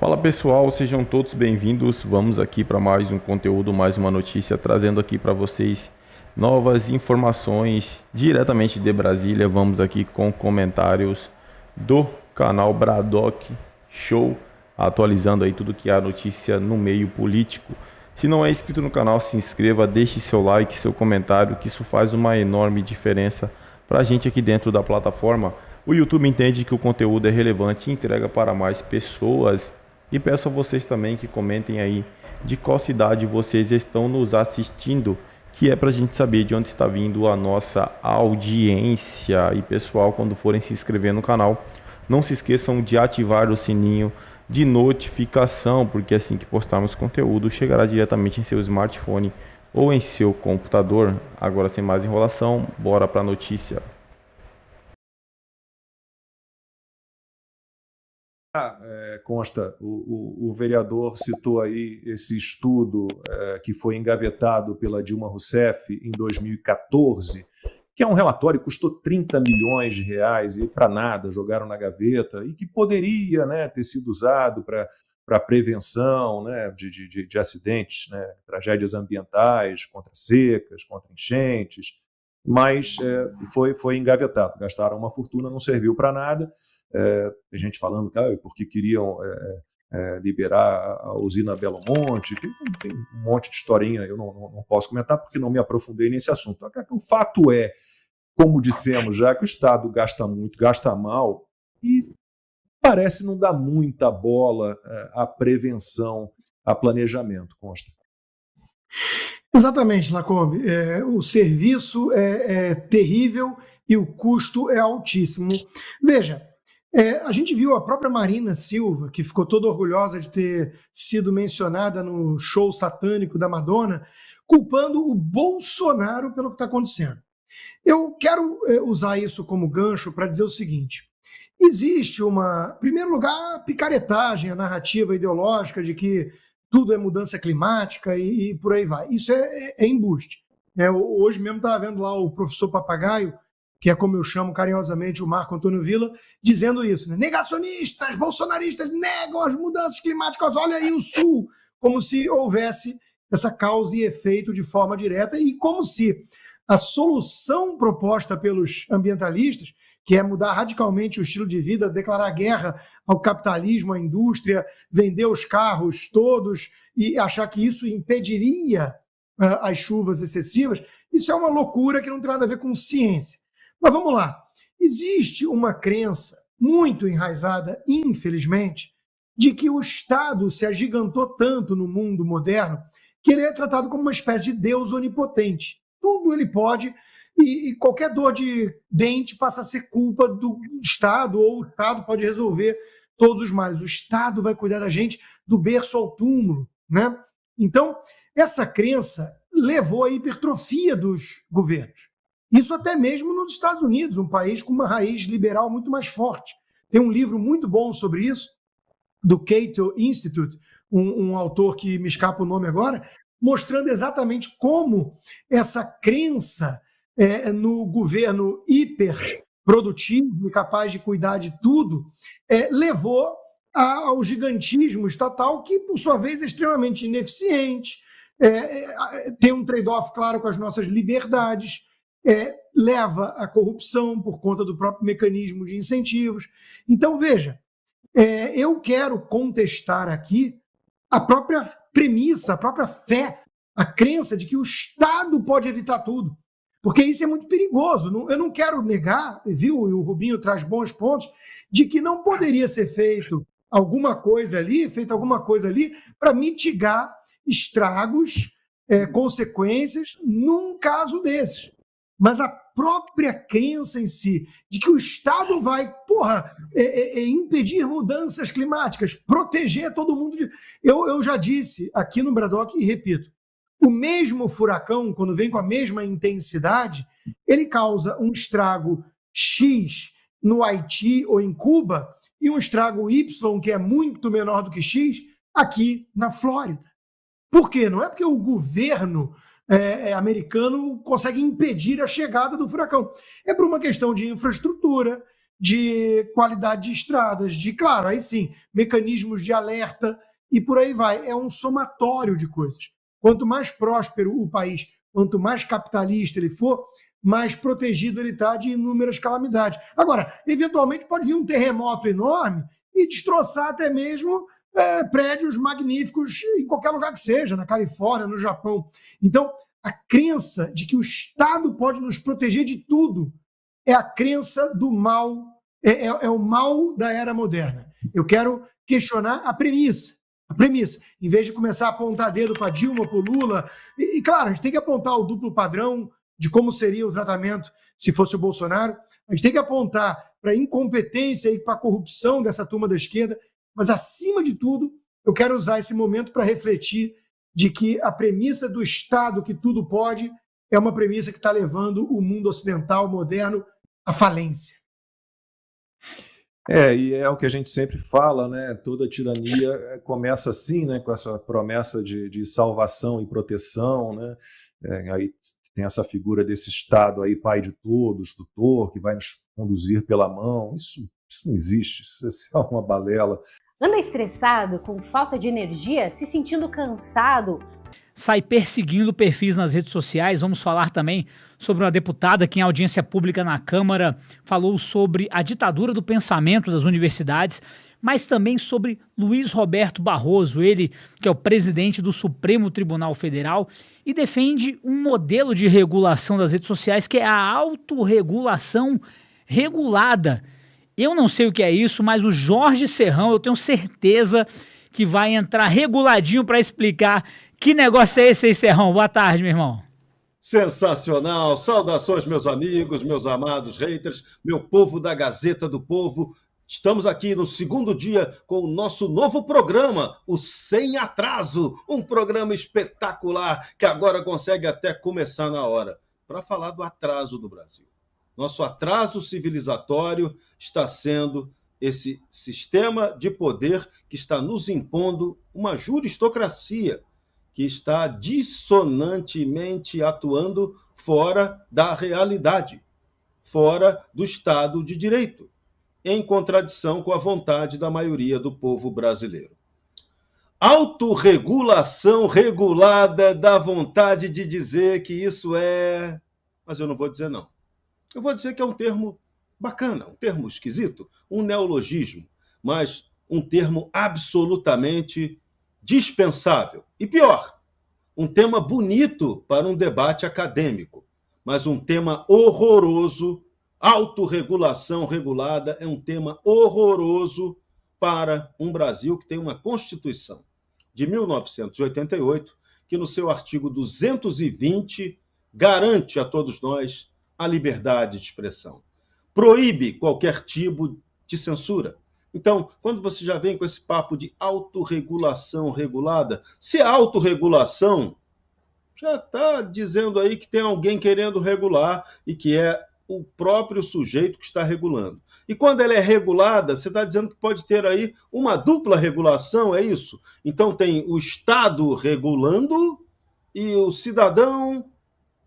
Fala pessoal, sejam todos bem-vindos. Vamos aqui para mais um conteúdo, mais uma notícia, trazendo aqui para vocês novas informações diretamente de Brasília. Vamos aqui com comentários do canal Bradock Show, atualizando aí tudo que há é notícia no meio político. Se não é inscrito no canal, se inscreva, deixe seu like, seu comentário, que isso faz uma enorme diferença para a gente aqui dentro da plataforma. O YouTube entende que o conteúdo é relevante e entrega para mais pessoas. E peço a vocês também que comentem aí de qual cidade vocês estão nos assistindo, que é para a gente saber de onde está vindo a nossa audiência. E pessoal, quando forem se inscrever no canal, não se esqueçam de ativar o sininho de notificação, porque assim que postarmos conteúdo, chegará diretamente em seu smartphone ou em seu computador. Agora, sem mais enrolação, bora para a notícia. consta, o, o, o, vereador citou aí esse estudo é, que foi engavetado pela Dilma Rousseff em 2014, que é um relatório que custou 30 milhões de reais e para nada jogaram na gaveta e que poderia né, ter sido usado para para prevenção né, de, de, de acidentes, né, tragédias ambientais, contra secas, contra enchentes, mas é, foi, foi engavetado. Gastaram uma fortuna, não serviu para nada. É, tem gente falando que porque queriam é, é, é liberar a usina Belo Monte, tem, tem, um monte de historinha, eu não, não, não, posso comentar porque não me aprofundei nesse assunto. O fato é, como dissemos já, que o Estado gasta muito, gasta mal e parece não dar muita bola é, à prevenção, a planejamento, Consta. Exatamente, Lacombe. É, o serviço é, é terrível e o custo é altíssimo. Veja, é, a gente viu a própria Marina Silva, que ficou toda orgulhosa de ter sido mencionada no show satânico da Madonna, culpando o Bolsonaro pelo que está acontecendo. Eu quero é, usar isso como gancho para dizer o seguinte: existe uma, em primeiro lugar, a picaretagem, a narrativa ideológica de que tudo é mudança climática e, e por aí vai. Isso é, é, é embuste. Né? hoje mesmo estava vendo lá o professor Papagaio que é como eu chamo carinhosamente o Marco Antônio Villa, dizendo isso. Né? Negacionistas, bolsonaristas negam as mudanças climáticas, olha aí o Sul, como se houvesse essa causa e efeito de forma direta e como se a solução proposta pelos ambientalistas, que é mudar radicalmente o estilo de vida, declarar guerra ao capitalismo, à indústria, vender os carros todos e achar que isso impediria uh, as chuvas excessivas, isso é uma loucura que não tem nada a ver com ciência. Mas vamos lá. Existe uma crença muito enraizada, infelizmente, de que o Estado se agigantou tanto no mundo moderno que ele é tratado como uma espécie de Deus onipotente. Tudo ele pode e, e qualquer dor de dente passa a ser culpa do Estado ou o Estado pode resolver todos os males. O Estado vai cuidar da gente do berço ao túmulo, né? Então, essa crença levou à hipertrofia dos governos. Isso até mesmo nos Estados Unidos, um país com uma raiz liberal muito mais forte. Tem um livro muito bom sobre isso, do Cato Institute, um, um autor que me escapa o nome agora, mostrando exatamente como essa crença é, no governo hiperprodutivo e capaz de cuidar de tudo é, levou a, ao gigantismo estatal, que, por sua vez, é extremamente ineficiente, é, é tem um trade-off, claro, com as nossas liberdades é, leva à corrupção por conta do próprio mecanismo de incentivos. Então, veja, é, eu quero contestar aqui a própria premissa, a própria fé, a crença de que o Estado pode evitar tudo. Porque isso é muito perigoso. Eu não quero negar, viu? E o Rubinho traz bons pontos, de que não poderia ser feito alguma coisa ali, feito alguma coisa ali, para mitigar estragos, é, consequências num caso desses mas a própria crença em si, de que o Estado vai, porra, é, é, é impedir mudanças climáticas, proteger todo mundo. De... Eu, eu já disse aqui no Bradock e repito: o mesmo furacão, quando vem com a mesma intensidade, ele causa um estrago X no Haiti ou em Cuba e um estrago Y, que é muito menor do que X, aqui na Flórida. Por quê? Não é porque o governo é, é, americano consegue impedir a chegada do furacão. É por uma questão de infraestrutura, de qualidade de estradas, de, claro, aí sim, mecanismos de alerta e por aí vai. É um somatório de coisas. Quanto mais próspero o país, quanto mais capitalista ele for, mais protegido ele está de inúmeras calamidades. Agora, eventualmente pode vir um terremoto enorme e destroçar até mesmo é, prédios magníficos em qualquer lugar que seja, na Califórnia, no Japão. Então, a crença de que o Estado pode nos proteger de tudo é a crença do mal, é, é, é o mal da era moderna. Eu quero questionar a premissa. A premissa, em vez de começar a apontar dedo para Dilma, para Lula, e, e claro, a gente tem que apontar o duplo padrão de como seria o tratamento se fosse o Bolsonaro, a gente tem que apontar para a incompetência e para a corrupção dessa turma da esquerda, mas, acima de tudo, eu quero usar esse momento para refletir de que a premissa do Estado que tudo pode é uma premissa que está levando o mundo ocidental moderno à falência. É, e é o que a gente sempre fala, né? Toda tirania começa assim, né? Com essa promessa de, de salvação e proteção, né? É, aí tem essa figura desse Estado aí, pai de todos, tutor, que vai nos conduzir pela mão. Isso isso não existe, isso é uma balela. Anda estressado, com falta de energia, se sentindo cansado. Sai perseguindo perfis nas redes sociais. Vamos falar também sobre uma deputada que, em audiência pública na Câmara, falou sobre a ditadura do pensamento das universidades, mas também sobre Luiz Roberto Barroso, ele que é o presidente do Supremo Tribunal Federal e defende um modelo de regulação das redes sociais que é a autorregulação regulada. Eu não sei o que é isso, mas o Jorge Serrão, eu tenho certeza que vai entrar reguladinho para explicar que negócio é esse aí, Serrão. Boa tarde, meu irmão. Sensacional! Saudações, meus amigos, meus amados haters, meu povo da Gazeta do Povo. Estamos aqui no segundo dia com o nosso novo programa, o Sem Atraso, um programa espetacular que agora consegue até começar na hora, para falar do atraso do Brasil. Nosso atraso civilizatório está sendo esse sistema de poder que está nos impondo uma juristocracia que está dissonantemente atuando fora da realidade, fora do Estado de Direito, em contradição com a vontade da maioria do povo brasileiro. Autorregulação regulada da vontade de dizer que isso é. Mas eu não vou dizer não. Eu vou dizer que é um termo bacana, um termo esquisito, um neologismo, mas um termo absolutamente dispensável. E pior, um tema bonito para um debate acadêmico, mas um tema horroroso. Autorregulação regulada é um tema horroroso para um Brasil que tem uma Constituição de 1988, que no seu artigo 220 garante a todos nós a liberdade de expressão. Proíbe qualquer tipo de censura. Então, quando você já vem com esse papo de autorregulação regulada, se a autorregulação já está dizendo aí que tem alguém querendo regular e que é o próprio sujeito que está regulando. E quando ela é regulada, você está dizendo que pode ter aí uma dupla regulação, é isso? Então tem o Estado regulando e o cidadão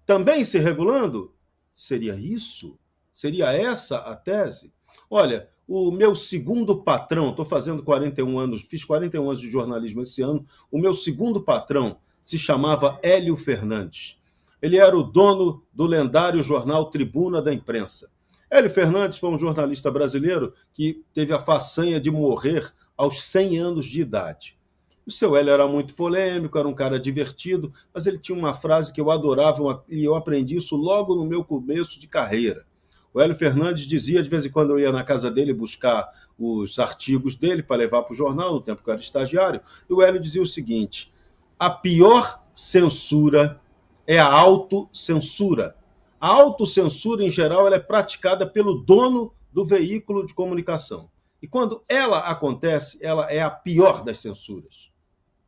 também se regulando? Seria isso? Seria essa a tese? Olha, o meu segundo patrão, estou fazendo 41 anos, fiz 41 anos de jornalismo esse ano, o meu segundo patrão se chamava Hélio Fernandes. Ele era o dono do lendário jornal Tribuna da Imprensa. Hélio Fernandes foi um jornalista brasileiro que teve a façanha de morrer aos 100 anos de idade. O seu Hélio era muito polêmico, era um cara divertido, mas ele tinha uma frase que eu adorava e eu aprendi isso logo no meu começo de carreira. O Hélio Fernandes dizia, de vez em quando eu ia na casa dele buscar os artigos dele para levar para o jornal, no tempo que eu era estagiário, e o Hélio dizia o seguinte: a pior censura é a autocensura. A autocensura, em geral, ela é praticada pelo dono do veículo de comunicação. E quando ela acontece, ela é a pior das censuras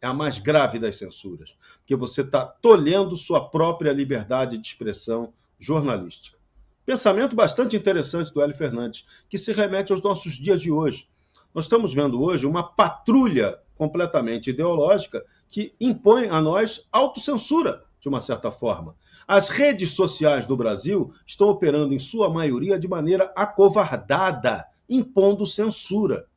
é a mais grave das censuras, porque você está tolhendo sua própria liberdade de expressão jornalística. Pensamento bastante interessante do Hélio Fernandes, que se remete aos nossos dias de hoje. Nós estamos vendo hoje uma patrulha completamente ideológica que impõe a nós autocensura, de uma certa forma. As redes sociais do Brasil estão operando, em sua maioria, de maneira acovardada, impondo censura.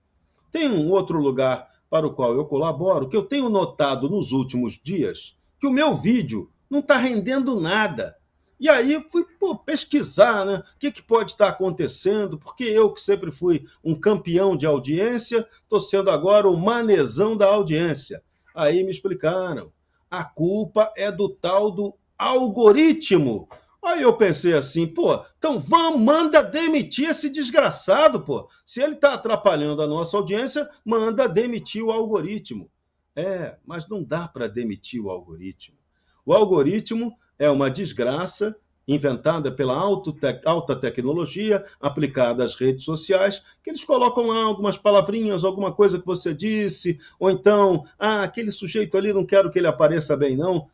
Tem um outro lugar para o qual eu colaboro, que eu tenho notado nos últimos dias que o meu vídeo não está rendendo nada. E aí fui pô, pesquisar né? o que, que pode estar tá acontecendo, porque eu, que sempre fui um campeão de audiência, estou sendo agora o manezão da audiência. Aí me explicaram. A culpa é do tal do algoritmo Aí eu pensei assim, pô, então vamos, manda demitir esse desgraçado, pô. Se ele está atrapalhando a nossa audiência, manda demitir o algoritmo. É, mas não dá para demitir o algoritmo. O algoritmo é uma desgraça inventada pela alta tecnologia, aplicada às redes sociais, que eles colocam lá algumas palavrinhas, alguma coisa que você disse, ou então, ah, aquele sujeito ali não quero que ele apareça bem, não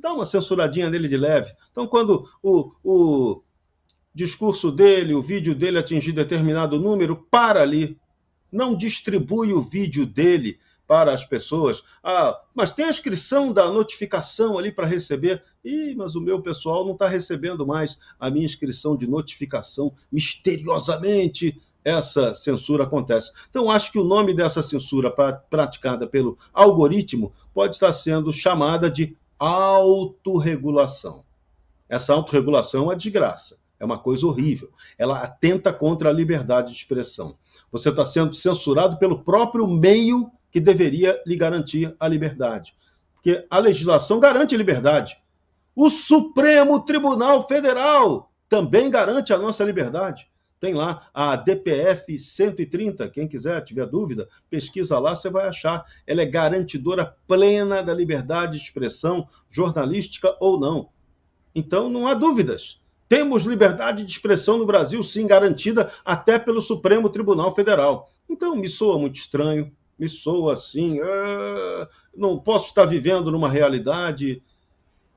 dá uma censuradinha nele de leve. Então, quando o, o discurso dele, o vídeo dele atingir determinado número, para ali. Não distribui o vídeo dele para as pessoas. Ah, mas tem a inscrição da notificação ali para receber. Ih, mas o meu pessoal não está recebendo mais a minha inscrição de notificação. Misteriosamente, essa censura acontece. Então, acho que o nome dessa censura pra, praticada pelo algoritmo pode estar sendo chamada de autorregulação. Essa autorregulação é de graça, é uma coisa horrível. Ela atenta contra a liberdade de expressão. Você está sendo censurado pelo próprio meio que deveria lhe garantir a liberdade. Porque a legislação garante liberdade. O Supremo Tribunal Federal também garante a nossa liberdade tem lá a DPF 130. Quem quiser, tiver dúvida, pesquisa lá, você vai achar. Ela é garantidora plena da liberdade de expressão jornalística ou não. Então, não há dúvidas. Temos liberdade de expressão no Brasil, sim, garantida até pelo Supremo Tribunal Federal. Então, me soa muito estranho, me soa assim, uh, não posso estar vivendo numa realidade.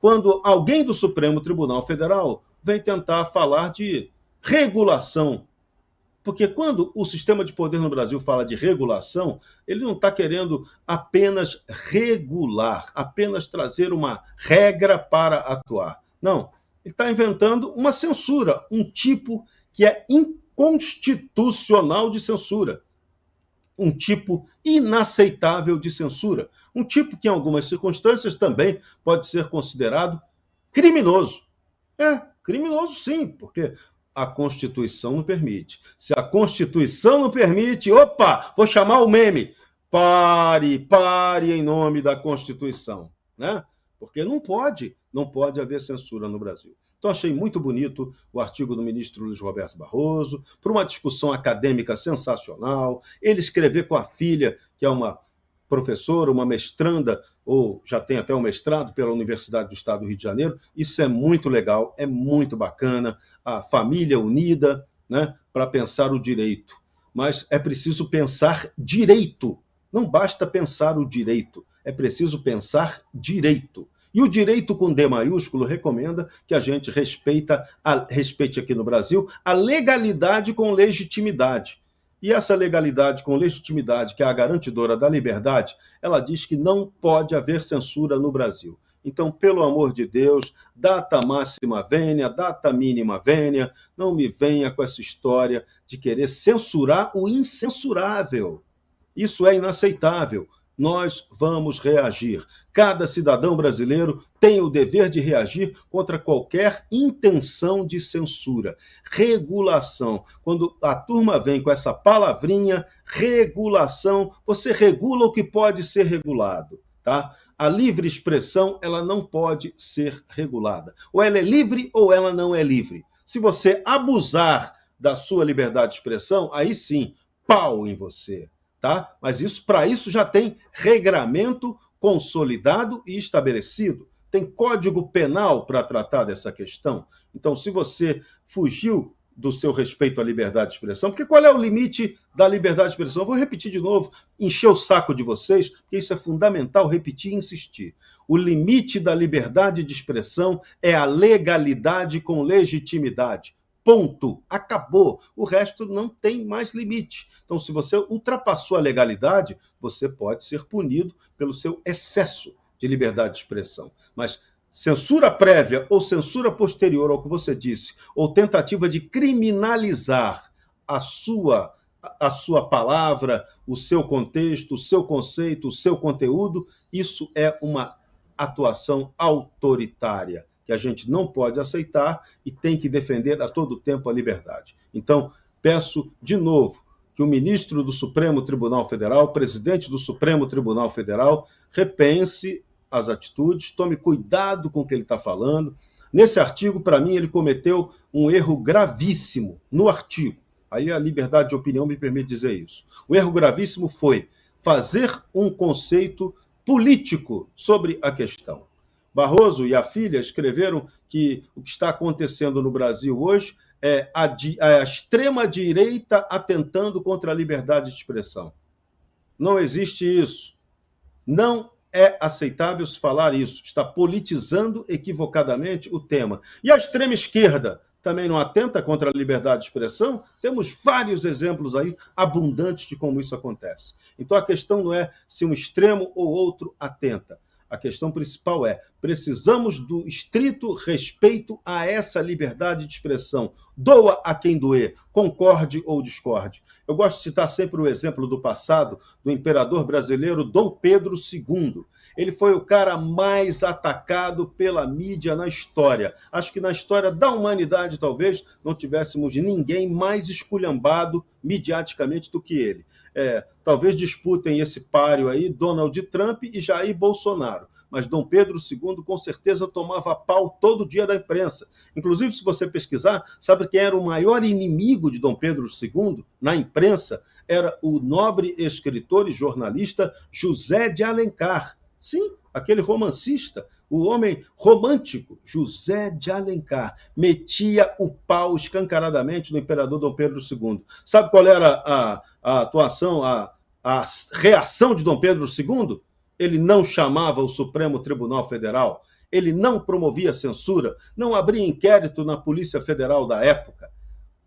Quando alguém do Supremo Tribunal Federal vem tentar falar de regulação. Porque quando o sistema de poder no Brasil fala de regulação, ele não está querendo apenas regular, apenas trazer uma regra para atuar. Não. Ele está inventando uma censura, um tipo que é inconstitucional de censura. Um tipo inaceitável de censura. Um tipo que, em algumas circunstâncias, também pode ser considerado criminoso. É, criminoso sim, porque a Constituição não permite. Se a Constituição não permite, opa, vou chamar o meme. Pare, pare em nome da Constituição, né? Porque não pode, não pode haver censura no Brasil. Então achei muito bonito o artigo do ministro Luiz Roberto Barroso, por uma discussão acadêmica sensacional, ele escrever com a filha, que é uma professora, uma mestranda, ou já tem até um mestrado pela Universidade do Estado do Rio de Janeiro. Isso é muito legal, é muito bacana. A família unida né, para pensar o direito. Mas é preciso pensar direito. Não basta pensar o direito, é preciso pensar direito. E o direito com D maiúsculo recomenda que a gente respeita, a, respeite aqui no Brasil a legalidade com legitimidade. E essa legalidade com legitimidade, que é a garantidora da liberdade, ela diz que não pode haver censura no Brasil. Então, pelo amor de Deus, data máxima vênia, data mínima vênia, não me venha com essa história de querer censurar o incensurável. Isso é inaceitável nós vamos reagir. Cada cidadão brasileiro tem o dever de reagir contra qualquer intenção de censura. Regulação. Quando a turma vem com essa palavrinha, regulação, você regula o que pode ser regulado, tá? A livre expressão, ela não pode ser regulada. Ou ela é livre ou ela não é livre. Se você abusar da sua liberdade de expressão, aí sim, pau em você tá? Mas isso, para isso já tem regramento consolidado e estabelecido. Tem código penal para tratar dessa questão. Então, se você fugiu do seu respeito à liberdade de expressão, porque qual é o limite da liberdade de expressão? Eu vou repetir de novo, encher o saco de vocês, porque isso é fundamental repetir e insistir. O limite da liberdade de expressão é a legalidade com legitimidade. Ponto. Acabou. O resto não tem mais limite. Então, se você ultrapassou a legalidade, você pode ser punido pelo seu excesso de liberdade de expressão. Mas censura prévia ou censura posterior ao que você disse, ou tentativa de criminalizar a sua a sua palavra, o seu contexto, o seu conceito, o seu conteúdo, isso é uma atuação autoritária que a gente não pode aceitar e tem que defender a todo tempo a liberdade. Então, peço de novo que o ministro do Supremo Tribunal Federal, presidente do Supremo Tribunal Federal, repense as atitudes, tome cuidado com o que ele está falando. Nesse artigo, para mim, ele cometeu um erro gravíssimo no artigo. Aí a liberdade de opinião me permite dizer isso. O erro gravíssimo foi fazer um conceito político sobre a questão. Barroso e a filha escreveram que o que está acontecendo no Brasil hoje é a, é a extrema-direita atentando contra a liberdade de expressão. Não existe isso. Não é aceitável se falar isso. Está politizando equivocadamente o tema. E a extrema-esquerda também não atenta contra a liberdade de expressão, temos vários exemplos aí abundantes de como isso acontece. Então a questão não é se um extremo ou outro atenta. A questão principal é: precisamos do estrito respeito a essa liberdade de expressão. Doa a quem doer, concorde ou discorde. Eu gosto de citar sempre o exemplo do passado do imperador brasileiro Dom Pedro II ele foi o cara mais atacado pela mídia na história. Acho que na história da humanidade, talvez, não tivéssemos ninguém mais esculhambado mediaticamente do que ele. É, talvez disputem esse páreo aí Donald Trump e Jair Bolsonaro. Mas Dom Pedro II com certeza tomava pau todo dia da imprensa. Inclusive, se você pesquisar, sabe quem era o maior inimigo de Dom Pedro II na imprensa? Era o nobre escritor e jornalista José de Alencar Sim, aquele romancista, o homem romântico, José de Alencar, metia o pau escancaradamente no imperador Dom Pedro II. Sabe qual era a, a atuação, a, a reação de Dom Pedro II? Ele não chamava o Supremo Tribunal Federal, ele não promovia censura, não abria inquérito na Polícia Federal da época.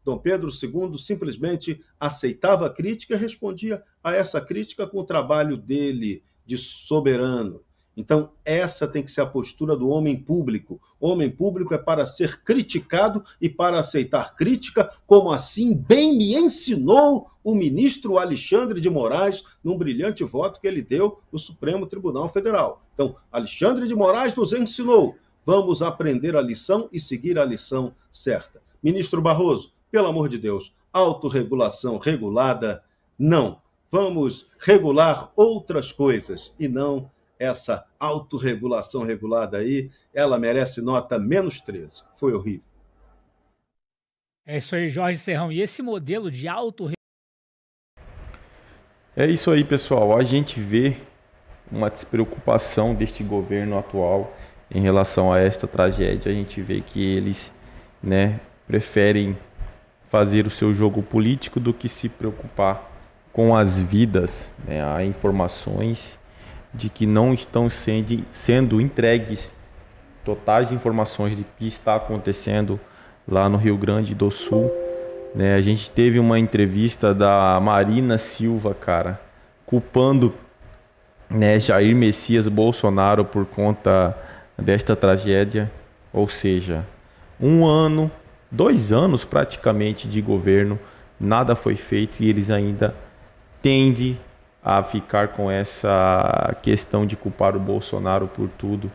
Dom Pedro II simplesmente aceitava a crítica e respondia a essa crítica com o trabalho dele, de soberano. Então, essa tem que ser a postura do homem público. O homem público é para ser criticado e para aceitar crítica, como assim bem me ensinou o ministro Alexandre de Moraes num brilhante voto que ele deu no Supremo Tribunal Federal. Então, Alexandre de Moraes nos ensinou. Vamos aprender a lição e seguir a lição certa. Ministro Barroso, pelo amor de Deus, autorregulação regulada, não vamos regular outras coisas e não essa autorregulação regulada aí. Ela merece nota menos 13. Foi horrível. É isso aí, Jorge Serrão. E esse modelo de auto É isso aí, pessoal. A gente vê uma despreocupação deste governo atual em relação a esta tragédia. A gente vê que eles, né, preferem fazer o seu jogo político do que se preocupar com as vidas, né? há informações de que não estão sendo, sendo entregues totais informações de que está acontecendo lá no Rio Grande do Sul. Né? A gente teve uma entrevista da Marina Silva, cara, culpando né, Jair Messias Bolsonaro por conta desta tragédia. Ou seja, um ano, dois anos praticamente de governo, nada foi feito e eles ainda tende a ficar com essa questão de culpar o Bolsonaro por tudo.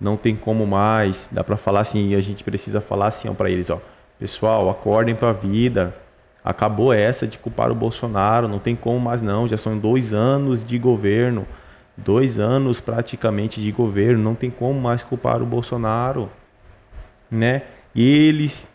Não tem como mais, dá para falar assim, a gente precisa falar assim para eles, ó. Pessoal, acordem para a vida. Acabou essa de culpar o Bolsonaro, não tem como mais não, já são dois anos de governo, dois anos praticamente de governo, não tem como mais culpar o Bolsonaro, né? E eles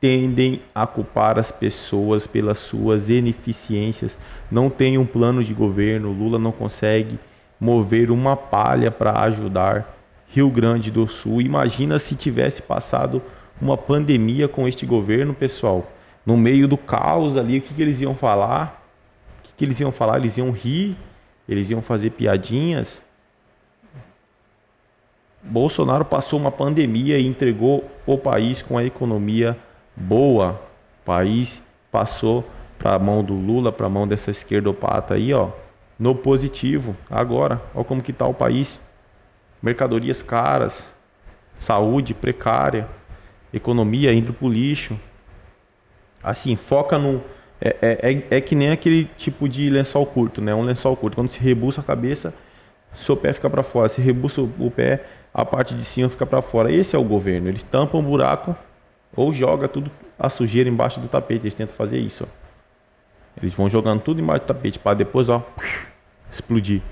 tendem a culpar as pessoas pelas suas ineficiências. Não tem um plano de governo, Lula não consegue mover uma palha para ajudar Rio Grande do Sul. Imagina se tivesse passado uma pandemia com este governo, pessoal. No meio do caos ali, o que, que eles iam falar? O que, que eles iam falar? Eles iam rir? Eles iam fazer piadinhas? Bolsonaro passou uma pandemia e entregou o país com a economia boa, país passou para a mão do Lula, para a mão dessa esquerdopata aí, ó, no positivo. Agora, olha como que tá o país. Mercadorias caras, saúde precária, economia indo pro lixo. Assim, foca no é, é, é, é que nem aquele tipo de lençol curto, né? Um lençol curto. Quando se rebuça a cabeça, seu pé fica para fora. Se rebuça o pé, a parte de cima fica para fora. Esse é o governo. Eles tampam o buraco ou joga tudo a sujeira embaixo do tapete. Eles tentam fazer isso. Eles vão jogando tudo embaixo do tapete para depois ó, explodir,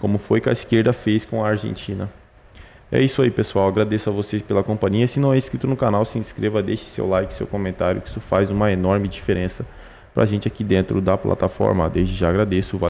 como foi que a esquerda fez com a Argentina. É isso aí, pessoal. Agradeço a vocês pela companhia. Se não é inscrito no canal, se inscreva, deixe seu like, seu comentário, que isso faz uma enorme diferença para a gente aqui dentro da plataforma. Desde já agradeço.